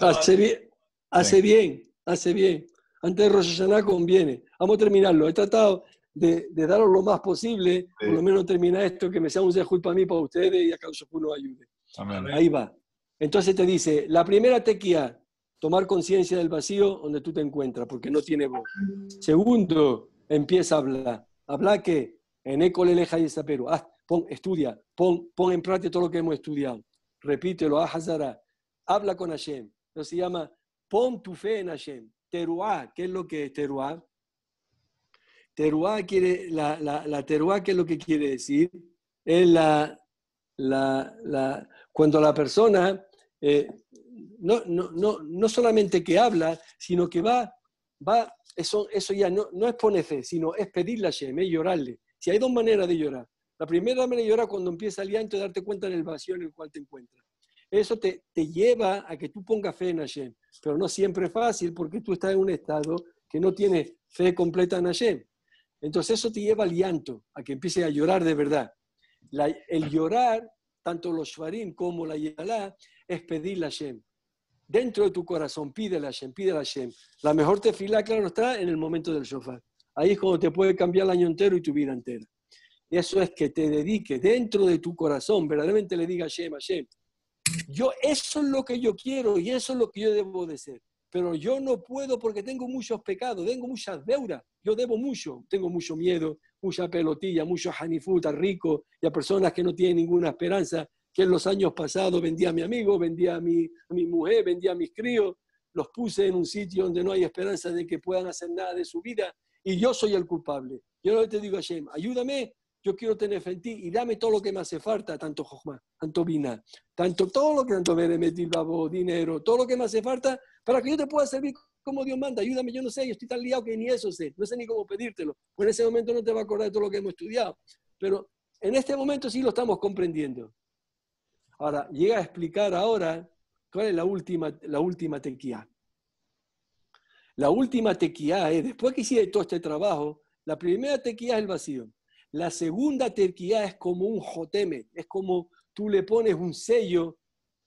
Hace bien, hace bien, hace bien. Antes de Rosh conviene. Vamos a terminarlo. He tratado de, daros lo más posible, por lo menos terminar esto, que me sea un sejul para mí, para ustedes, y a causa uno ayude. Ahí va. Entonces te dice, la primera tequía, tomar conciencia del vacío donde tú te encuentras, porque no tiene voz. Segundo, empieza a hablar. Habla que en le leja y pero Ah, estudia, pon, pon en práctica todo lo que hemos estudiado. Repítelo, lo ah, hazara habla con Hashem. Eso se llama pon tu fe en Hashem. Teruá, ¿qué es lo que es teruá? Teruá quiere, la, la, teruá, ¿qué es lo que quiere decir? Es la, la, la cuando la persona eh, no, no, no, solamente que habla, sino que va, va eso, eso ya no, es poner fe, sino es pedirle a Hashem, es llorarle. Si hay dos maneras de llorar. La primera manera de llorar cuando empieza el llanto, darte cuenta del vacío en el cual te encuentras. Eso te, lleva a que tú pongas fe en Hashem, pero no siempre es fácil porque tú estás en un estado que no tienes fe completa en Hashem. Entonces eso te lleva al llanto, a que empieces a llorar de verdad. el llorar, tanto los shvarim como la yalá, es pedir a Hashem. Dentro de tu corazón, pídele a Hashem, pídele a Hashem. La mejor tefilá, claro, está en el momento del shofar. Ahí es cuando te puede cambiar el año entero y tu vida entera. Eso es que te dedique dentro de tu corazón, verdaderamente le diga a Hashem, Hashem, yo, eso es lo que yo quiero y eso es lo que yo debo de ser. Pero yo no puedo porque tengo muchos pecados, tengo muchas deudas, yo debo mucho, tengo mucho miedo, mucha pelotilla, mucho hanifuta rico y a personas que no tienen ninguna esperanza, que en los años pasados vendía a mi amigo, vendía a mi, mi mujer, vendía a mis críos, los puse en un sitio donde no hay esperanza de que puedan hacer nada de su vida y yo soy el culpable. Yo no te digo a Hashem, ayúdame yo quiero tener frente ti y dame todo lo que me hace falta, tanto jochma, tanto vina, tanto todo lo que tanto me debe babo, dinero, todo lo que me hace falta, para que yo te pueda servir como Dios manda. Ayúdame, yo no sé, yo estoy tan liado que ni eso sé, no sé ni cómo pedírtelo. Pues en ese momento no te va a acordar de todo lo que hemos estudiado, pero en este momento sí lo estamos comprendiendo. Ahora, llega a explicar ahora cuál es la última, la última tequía. La última tequía es, después que hice todo este trabajo, la primera tequía es el vacío. La segunda tequía es como un joteme, es como tú le pones un sello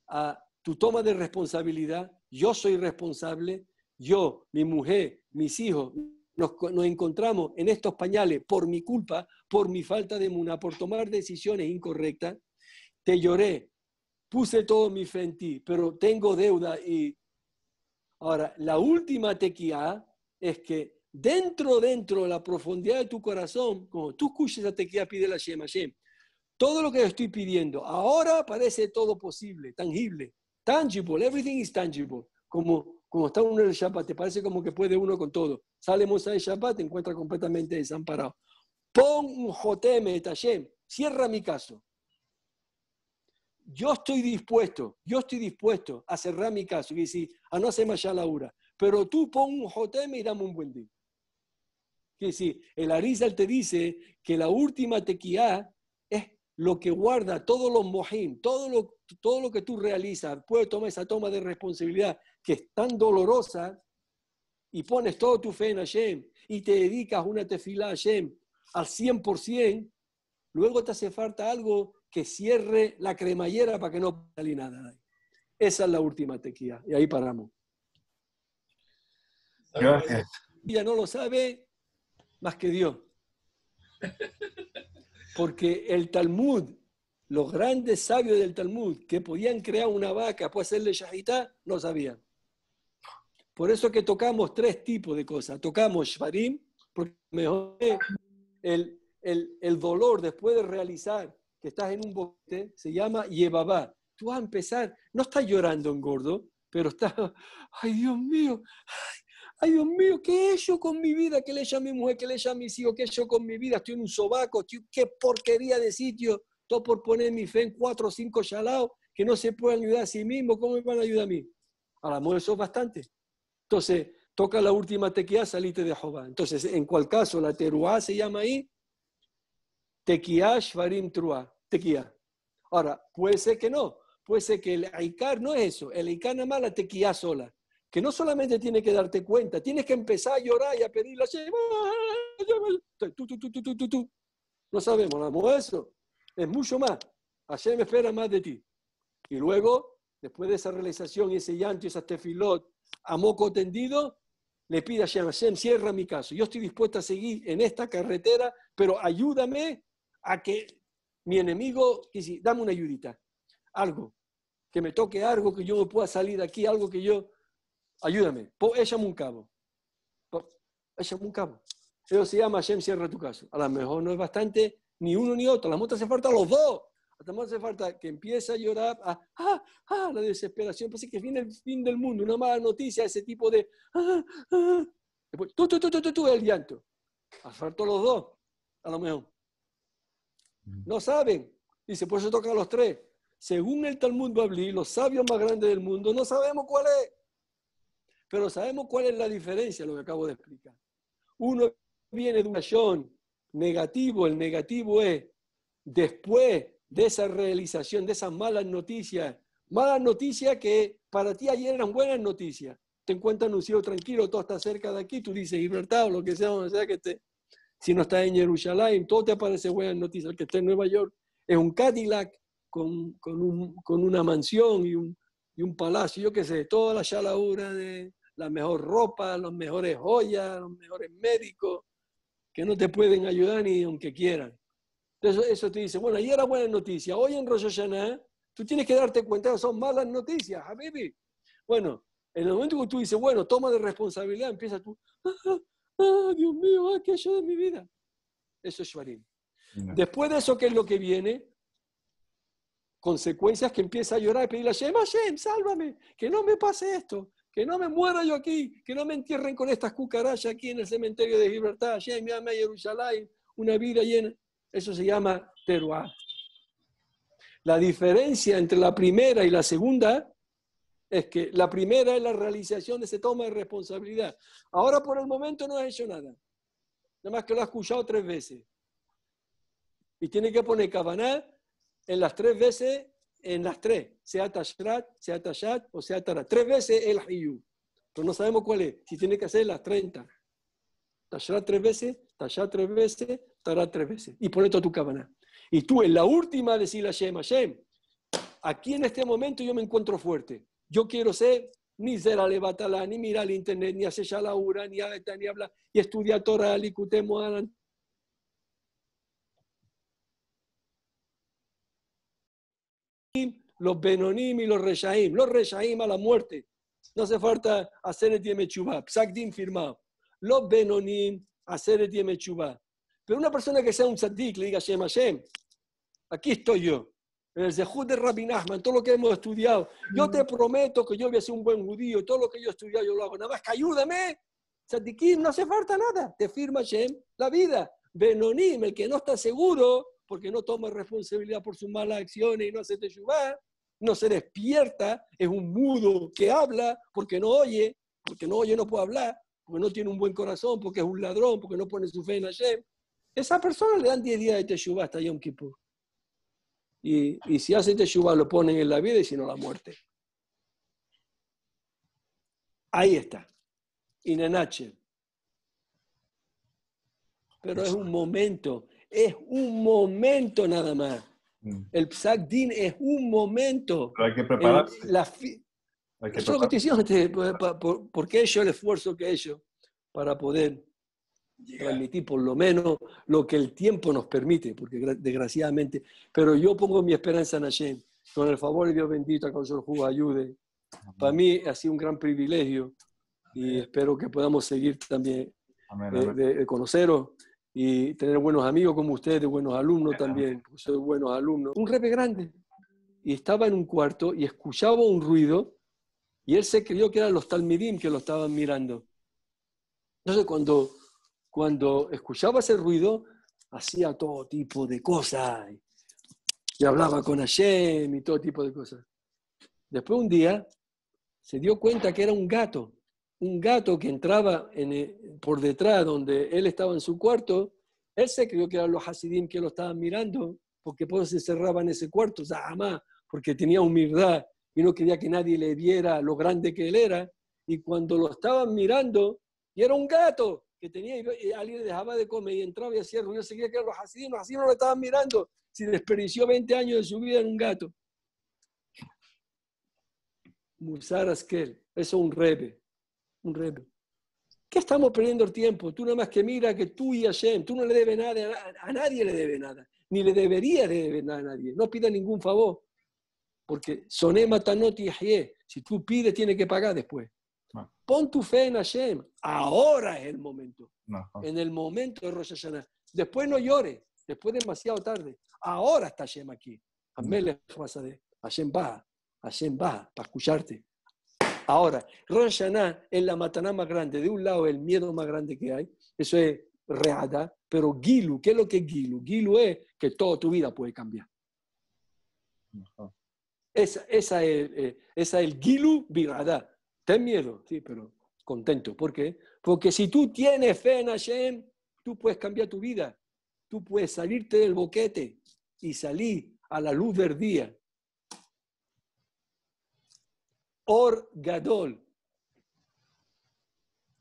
a tu toma de responsabilidad, yo soy responsable, yo, mi mujer, mis hijos, nos, encontramos en estos pañales por mi culpa, por mi falta de muna, por tomar decisiones incorrectas, te lloré, puse todo mi fe en ti, pero tengo deuda y... Ahora, la última tequía es que dentro, dentro, la profundidad de tu corazón, como tú escuches a tequila pide la Shem, Yem, todo lo que estoy pidiendo, ahora parece todo posible, tangible, tangible, everything is tangible, como, como está uno en el Shabbat, te parece como que puede uno con todo. salemos a el Shabbat, te encuentra completamente desamparado. Pon un joteme, Hashem, cierra mi caso. Yo estoy dispuesto, yo estoy dispuesto a cerrar mi caso y decir, a ah, no hacer más ya Laura pero tú pon un joteme y dame un buen día. Que decir, el Arizal te dice que la última tequía es lo que guarda todos los mojim, todo lo, todo lo que tú realizas, puedes tomar esa toma de responsabilidad que es tan dolorosa y pones toda tu fe en Hashem y te dedicas una tefila a Hashem al 100%, luego te hace falta algo que cierre la cremallera para que no salga nada. Esa es la última tequía y ahí paramos. Gracias. Ella no lo sabe, más que Dios. Porque el Talmud, los grandes sabios del Talmud que podían crear una vaca pues hacerle shahitá, no sabían. Por eso que tocamos tres tipos de cosas. Tocamos shvarim, porque mejor el, el, dolor después de realizar que estás en un bote, se llama yebabá. Tú vas a empezar, no estás llorando en gordo, pero estás, ay Dios mío, ay, ay Dios mío, ¿qué he hecho con mi vida? ¿Qué le hecho a mi mujer? ¿Qué le hecho a mis hijos? ¿Qué he hecho con mi vida? Estoy en un sobaco, qué porquería de sitio. Todo por poner mi fe en cuatro o cinco chalados que no se pueden ayudar a sí mismos. ¿Cómo me van a ayudar a mí? A la mujer es bastante. Entonces, toca la última tequía, salite de Jehová. Entonces, en cual caso, la teruá se llama ahí tequía shvarim truá, tequía. Ahora, puede ser que no, puede ser que el aikar no es eso, el aikar nada más la tequía sola que no solamente tiene que darte cuenta, tienes que empezar a llorar y a pedirle a tú, No sabemos, amor, eso. Es mucho más. Hashem espera más de ti. Y luego, después de esa realización y ese llanto y esa tefilot a moco tendido, le pide a Hashem, Hashem, cierra mi caso. Yo estoy dispuesta a seguir en esta carretera, pero ayúdame a que mi enemigo, si dame una ayudita, algo, que me toque algo, que yo no pueda salir de aquí, algo que yo Ayúdame. Po ella eh, un cabo. Ella eh, un cabo. Eso se llama Hashem, cierra tu caso. A lo mejor no es bastante ni uno ni otro. A lo mejor hace falta los dos. A lo mejor hace falta que empiece a llorar. A, ah, ah, la desesperación. Parece que viene el fin del mundo. Una mala noticia, ese tipo de. Ah, tú, tú, tú, tú, tú, el llanto. falta los dos, a lo mejor. No saben. Dice, por eso toca a los tres. Según el mundo Babli, los sabios más grandes del mundo, no sabemos cuál es. Pero sabemos cuál es la diferencia, lo que acabo de explicar. Uno viene de un acción negativo, el negativo es después de esa realización, de esas malas noticias, malas noticias que para ti ayer eran buenas noticias. Te encuentras un sitio tranquilo, todo está cerca de aquí, tú dices libertado, lo que sea, donde sea que esté. Si no estás en Jerusalén, todo te aparece buenas noticias. El que esté en Nueva York es un Cadillac con una mansión y un, y un palacio, yo qué sé, toda la chalaura de la mejor ropa, los mejores joyas, los mejores médicos, que no te pueden ayudar ni aunque quieran. Entonces eso te dice, bueno, ayer era buena noticia, hoy en Rosh tú tienes que darte cuenta son malas noticias, Habibi. Ah, bueno, en el momento que tú dices, bueno, toma de responsabilidad, empieza tú, ah, ah, ah Dios mío, ah, que de mi vida. Eso es Shvarim. Después de eso, ¿qué es lo que viene? consecuencias que empieza a llorar y pedirle a Hashem, Hashem, ah, sálvame, que no me pase esto, que no me muera yo aquí, que no me entierren con estas cucarachas aquí en el cementerio de Gibraltar, Hashem, mi a Jerusalén, una vida llena. Eso se llama Teruah La diferencia entre la primera y la segunda es que la primera es la realización de ese toma de responsabilidad. Ahora por el momento no ha hecho nada. Nada más que lo ha escuchado tres veces. Y tiene que poner cabaná en las tres veces, en las tres, sea Tashrat, sea Tashat o sea Tarat. Tres veces el Hiyu. Pero no sabemos cuál es, si tiene que hacer las 30. Tashrat tres veces, Tashat tres veces, tara tres veces. Y pon esto tu cabana. Y tú en la última decir a Hashem, Shem, aquí en este momento yo me encuentro fuerte. Yo quiero ser ni ser alebatala, ni mira al internet, ni hacer ura, ni ni habla, y estudiar Torah, licuté, los Benonim y los Reshaim. Los Reshaim a la muerte. No hace falta hacer el chubá Psakdim firmado. Los Benonim, hacer el chubá Pero una persona que sea un sadiq le diga Shem aquí estoy yo. el Zehud de Rabin todo lo que hemos estudiado. Yo mm. te prometo que yo voy a ser un buen judío. Todo lo que yo he estudiado yo lo hago. Nada más que ayúdame. Tzadikim, no hace falta nada. Te firma Shem la vida. Benonim, el que no está seguro, porque no toma responsabilidad por sus malas acciones y no hace teshuvá, no se despierta, es un mudo que habla porque no oye, porque no oye no puede hablar, porque no tiene un buen corazón, porque es un ladrón, porque no pone su fe en Hashem. Esa persona le dan 10 días de teshuvá hasta Yom Kippur. Y, si hace teshuvá lo ponen en la vida y si no la muerte. Ahí está. inenache. Pero es un momento, es un momento nada más. Mm. El Psak Din es un momento. hay que prepararse. es lo que este, porque hecho el esfuerzo que ellos para poder yeah. transmitir por lo menos lo que el tiempo nos permite, porque desgraciadamente, pero yo pongo mi esperanza en Hashem, con el favor de Dios bendito, a que el ayude. Para mí ha sido un gran privilegio y espero que podamos seguir también eh, de, conocerlo y tener buenos amigos como ustedes, buenos alumnos también, soy buenos alumnos. Un rebe grande. Y estaba en un cuarto y escuchaba un ruido y él se creyó que eran los talmidim que lo estaban mirando. Entonces cuando, cuando escuchaba ese ruido, hacía todo tipo de cosas y hablaba con Hashem y todo tipo de cosas. Después un día se dio cuenta que era un gato un gato que entraba eh, por detrás donde él estaba en su cuarto, él se creyó que eran los hasidim que lo estaban mirando, porque por se cerraban en ese cuarto, jamás porque tenía humildad y no quería que nadie le viera lo grande que él era. Y cuando lo estaban mirando, y era un gato que tenía, y alguien dejaba de comer y entraba y hacía ruido, se que eran los hasidim, los no lo estaban mirando, si desperdició 20 años de su vida en un gato. Musar Askel, eso es un rebe, un rebo ¿Qué estamos perdiendo el tiempo? Tú nada más que mira que tú y Hashem, tú no le debes nada, a nadie le debes nada, ni le debería de nada a nadie, no pida ningún favor, porque soné matanot y si tú pides tiene que pagar después. Pon tu fe en Hashem, ahora es el momento, en el momento de Rosh Hashanah. Después no llores, después demasiado tarde, ahora está Hashem aquí. Amén, no. Hashem baja, Hashem baja para escucharte. Ahora, Rosh es la mataná más grande. De un lado, el miedo más grande que hay, eso es reada, pero Gilu, ¿qué es lo que es Gilu? Gilu es que toda tu vida puede cambiar. Esa, eh, es, el Gilu Virada. Ten miedo, sí, pero contento. ¿Por qué? Porque si tú tienes fe en Hashem, tú puedes cambiar tu vida. Tú puedes salirte del boquete y salir a la luz del día Or Gadol,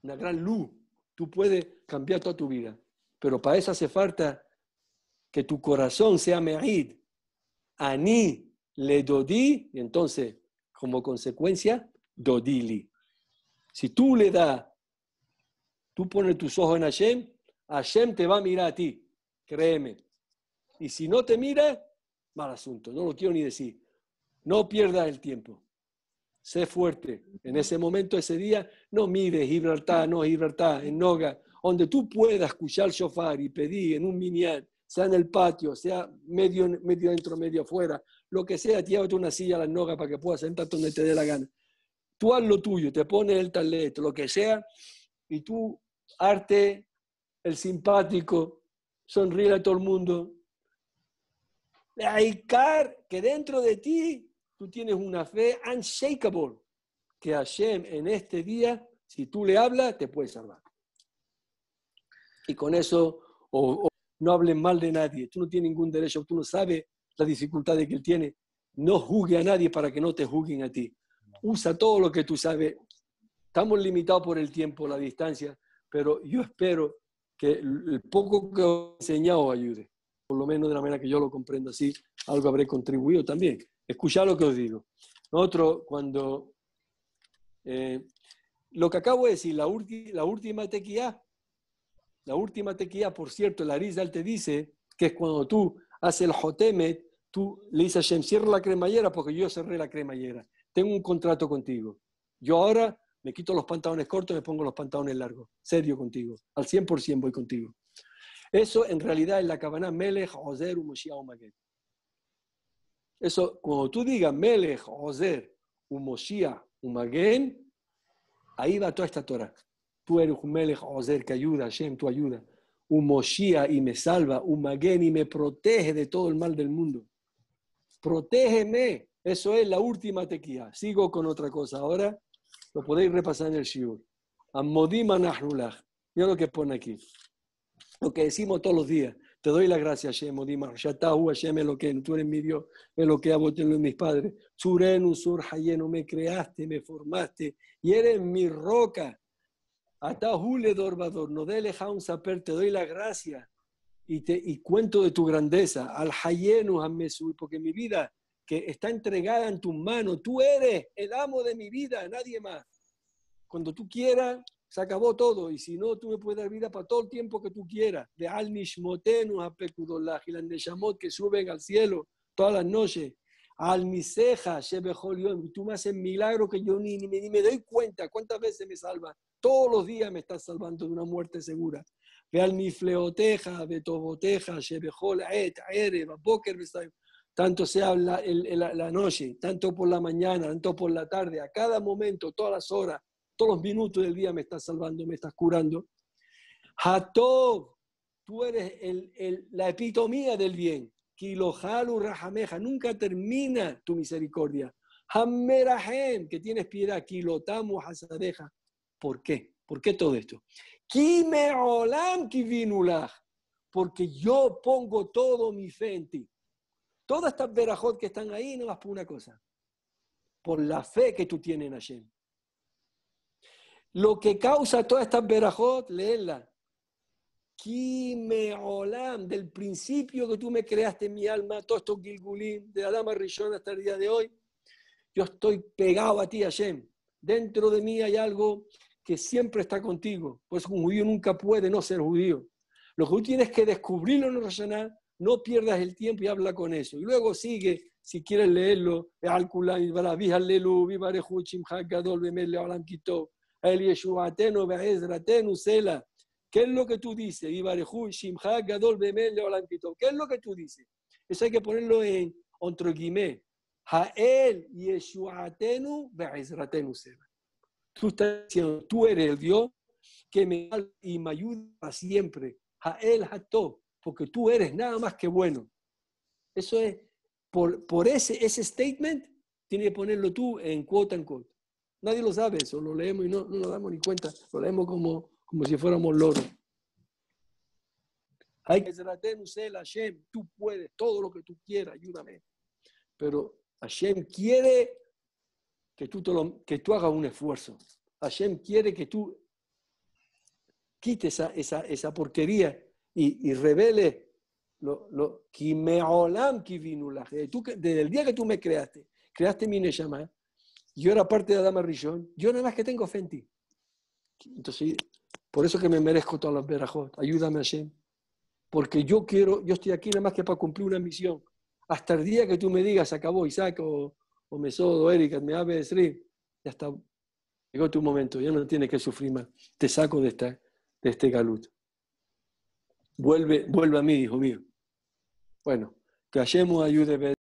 una gran luz. Tú puedes cambiar toda tu vida, pero para eso hace falta que tu corazón sea me'id. Ani le dodí, y entonces, como consecuencia, dodili. Si tú le das, tú pones tus ojos en Hashem, Hashem te va a mirar a ti, créeme. Y si no te mira, mal asunto, no lo quiero ni decir. No pierdas el tiempo sé fuerte. En ese momento, ese día, no mires Gibraltar, no Gibraltar, en Noga, donde tú puedas escuchar shofar y pedir en un miniat, sea en el patio, sea medio, medio dentro, medio afuera, lo que sea, llévate una silla a la Noga para que puedas sentarte donde te dé la gana. Tú haz lo tuyo, te pones el talento, lo que sea, y tú arte el simpático, sonríe a todo el mundo. Hay car que dentro de ti tú tienes una fe unshakable, que Hashem en este día, si tú le hablas, te puede salvar. Y con eso, no hablen mal de nadie, tú no tienes ningún derecho, tú no sabes la dificultades que él tiene. No juzgue a nadie para que no te juzguen a ti. Usa todo lo que tú sabes. Estamos limitados por el tiempo, la distancia, pero yo espero que el poco que he enseñado ayude, por lo menos de la manera que yo lo comprendo así, algo habré contribuido también. Escucha lo que os digo. Otro cuando eh, lo que acabo de decir, la, última tequía, la última tequía, por cierto, la Rizal te dice que es cuando tú haces el jotemet, tú le dices a Shem, cierra la cremallera porque yo cerré la cremallera. Tengo un contrato contigo. Yo ahora me quito los pantalones cortos y me pongo los pantalones largos. Serio contigo. Al 100% voy contigo. Eso en realidad es la cabana Melech Ozer o eso, cuando tú digas Melech, Ozer, un moshia ahí va toda esta Torah. Tú eres un Melech, Ozer, que ayuda, Hashem, tú ayuda. Un y me salva, un y me protege de todo el mal del mundo. Protégeme. Eso es la última tequía. Sigo con otra cosa ahora. Lo podéis repasar en el Shiur. Amodim Anahrulach. Mira lo que pone aquí. Lo que decimos todos los días. Te doy la gracia, Hashem, Ya está Hashem, lo que tú eres mi Dios, es lo que hago, tengo mis padres. Surenu, Sur, Hayenu, me creaste, me formaste, y eres mi roca. Atahu, le dorvador, no dele un saper, te doy la gracia. Y, te, y cuento de tu grandeza. Al Hayenu, Hamesu, porque mi vida que está entregada en tus manos, tú eres el amo de mi vida, nadie más. Cuando tú quieras, se acabó todo. Y si no, tú me puedes dar vida para todo el tiempo que tú quieras. De al nishmotenu a y las que suben al cielo todas las noches. Al miseja, tú me haces milagro que yo ni, me, doy cuenta cuántas veces me salva. Todos los días me estás salvando de una muerte segura. Ve al toboteja betoboteja, shebejol, et, ereba, boker, tanto sea habla el, la noche, tanto por la mañana, tanto por la tarde, a cada momento, todas las horas, todos los minutos del día me estás salvando, me estás curando. Hatov, tú eres la epitomía del bien. Kilohalu Rahameja, nunca termina tu misericordia. Hammerahem, que tienes piedad. Kilotamu Hasadeja. ¿Por qué? ¿Por qué todo esto? Kimeolam Kivinulaj, porque yo pongo todo mi fe en ti. Todas estas verajot que están ahí, no más por una cosa. Por la fe que tú tienes en Hashem. Lo que causa todas estas verajot, léela. Kime Olam, del principio que tú me creaste en mi alma, todo esto Gilgulim, de Adama Rishon hasta el día de hoy, yo estoy pegado a ti, Hashem. Dentro de mí hay algo que siempre está contigo. Pues un judío nunca puede no ser judío. Lo que tú tienes que descubrirlo en Roshaná, no pierdas el tiempo y habla con eso. Y luego sigue, si quieres leerlo, Al-Kulan, al Lelu, Gadol, bemel Olam, Kitov el Yeshuatenu, Be'ezratenu, Sela. ¿Qué es lo que tú dices? Gadol, ¿Qué es lo que tú dices? Eso hay que ponerlo en entre guimé. Jael, Yeshuatenu, Be'ezratenu, Sela. Tú estás diciendo, tú eres el Dios que me y me ayuda siempre. Jael, Ható, porque tú eres nada más que bueno. Eso es, por, por ese, ese statement, tiene que ponerlo tú en cuota en cuota. Nadie lo sabe eso, lo leemos y no, no nos damos ni cuenta, lo leemos como, como si fuéramos loros. Hay que el Hashem, tú puedes, todo lo que tú quieras, ayúdame. Pero Hashem quiere que tú, que tú hagas un esfuerzo. Hashem quiere que tú quites esa, esa, esa porquería y, y revele lo, lo, desde el día que tú me creaste, creaste mi Neshama, yo era parte de Adama Rishon, yo nada más que tengo fe en ti. Entonces, por eso que me merezco todas las verajot, ayúdame Hashem, porque yo quiero, yo estoy aquí nada más que para cumplir una misión. Hasta el día que tú me digas, acabó Isaac o, o Mesodo, o Erika, me abe Sri, ya está, llegó tu momento, ya no tienes que sufrir más, te saco de, esta, de este galut. Vuelve, vuelve a mí, hijo mío. Bueno, que Hashem ayude